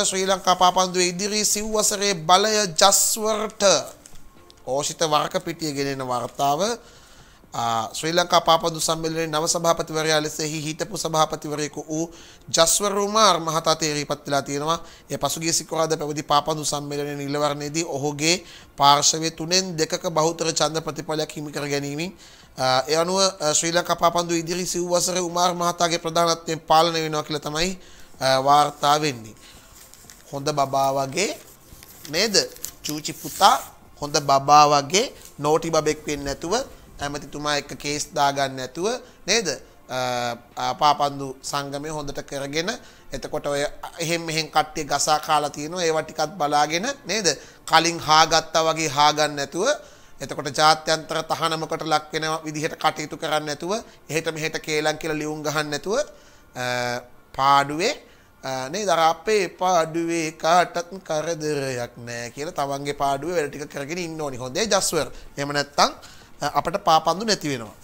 ශාස්ත්‍ර ශ්‍රී ලංකා පාපන්දුවේ ඉදිරි සිව්වසරේ බලය ජස්වර්ට ඕෂිත වර්ග පිටිය ගෙනෙන වර්තාව ශ්‍රී ලංකා පාපන්දු සම්මේලනයේ නව සභාපතිවරයා ලෙස එහි හිටපු සභාපතිවරයෙකු වූ ජස්වර් රුමාර් මහතා තේරීපත් වෙලා තියෙනවා. ඒ පසුගිය සිකුරාදා පැවති පාපන්දු සම්මේලනයේ නිලවරණයේදී ඔහුගේ පාර්ශවයේ තුනෙන් දෙකක බහුතර ඡන්ද ප්‍රතිඵලයක් හිමි කර ගැනීමෙන් ඒ අනුව ශ්‍රී ලංකා පාපන්දු ඉදිරි සිව් වසරේ උමාර් මහතාගේ ප්‍රධානත්වයෙන් පාලනය වෙනවා කියලා තමයි වාර්තා වෙන්නේ. හොඳ බබා වගේ නේද? චූචි පුතා හොඳ බබා වගේ නෝටි බබෙක් වෙන්නේ නැතුව ඇමතිතුමා එක්ක කේස් දාගන්න නැතුව නේද? පාපන්දු සංගමය හොඳට කරගෙන එතකොට ඔය එහෙම මෙහෙන් කට්ටිය ගසා කාලා තියෙනවා ඒවා ටිකක් බලාගෙන නේද කලින් හාගත්තා වගේ හාගන්න නැතුව එතකොට ජාත්‍යන්තර තහනමකට ලක් වෙන විදිහට කටයුතු කරන්නේ නැතුව එහෙට මෙහෙට කේලම් කියලා ලියුම් ගහන්න නැතුව පාඩුවේ නේද අර අපේ පාඩුවේ කාටත් කරදරයක් නෑ කියලා තමන්ගේ පාඩුවේ වැඩ ටික කරගෙන ඉන්න ඕනි. හොඳයි ජස්වර්. එහෙම නැත්නම් අපිට පාපන්දු නැති වෙනවා.